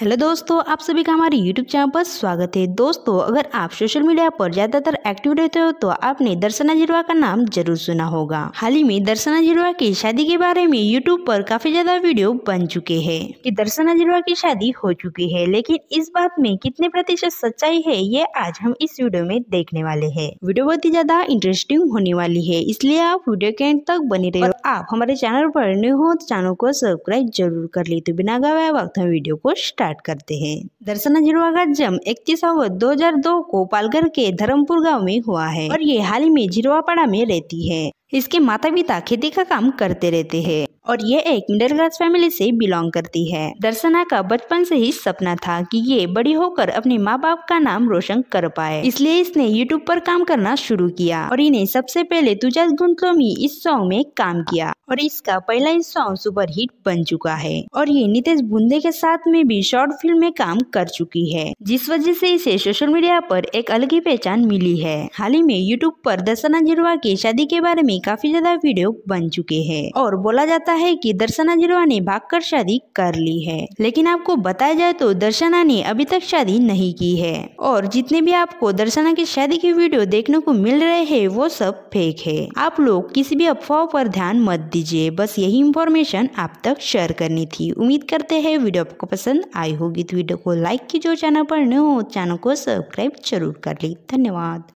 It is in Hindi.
हेलो दोस्तों आप सभी का हमारे यूट्यूब चैनल पर स्वागत है दोस्तों अगर आप सोशल मीडिया पर ज़्यादातर एक्टिव रहते हो तो आपने दर्शना जिरवा का नाम जरूर सुना होगा हाल ही में दर्शना जिरवा की शादी के बारे में यूट्यूब पर काफी ज्यादा वीडियो बन चुके हैं कि दर्शना जिरवा की शादी हो चुकी है लेकिन इस बात में कितने प्रतिशत सच्चाई है ये आज हम इस वीडियो में देखने वाले है वीडियो बहुत ही ज्यादा इंटरेस्टिंग होने वाली है इसलिए आप वीडियो के एंड तक बने रहे आप हमारे चैनल पर न्यू हो तो चैनल को सब्सक्राइब जरूर कर ली तो बिना गवाए वक्त हम वीडियो को स्टार्ट स्टार्ट करते हैं दर्शना झिड़वा का जन्म इकतीस अगस्त दो को पालघर के धर्मपुर गांव में हुआ है और ये हाल ही में झिड़वापाड़ा में रहती है इसके माता पिता खेती का काम करते रहते हैं और ये एक मिडिल क्लास फैमिली से बिलोंग करती है दर्शना का बचपन से ही सपना था कि ये बड़ी होकर अपने माँ बाप का नाम रोशन कर पाए इसलिए इसने यूट्यूब पर काम करना शुरू किया और इन्हें सबसे पहले तुजात गुंतलोमी इस सॉन्ग में काम किया और इसका पहला इस सॉन्ग सुपर हिट बन चुका है और ये नितेश बुंदे के साथ में भी शॉर्ट फिल्म में काम कर चुकी है जिस वजह से इसे सोशल मीडिया पर एक अलग ही पहचान मिली है हाल ही में यूट्यूब पर दर्शना जिरवा की शादी के बारे में काफी ज्यादा वीडियो बन चुके हैं और बोला जाता है है कि दर्शना जिरवा ने भागकर शादी कर ली है लेकिन आपको बताया जाए तो दर्शना ने अभी तक शादी नहीं की है और जितने भी आपको दर्शना की शादी की वीडियो देखने को मिल रहे हैं वो सब फेक है आप लोग किसी भी अफवाह पर ध्यान मत दीजिए बस यही इंफॉर्मेशन आप तक शेयर करनी थी उम्मीद करते है वीडियो आपको पसंद आई होगी तो वीडियो को लाइक कीजिए चैनल पर न हो चैनल को सब्सक्राइब जरूर कर ली धन्यवाद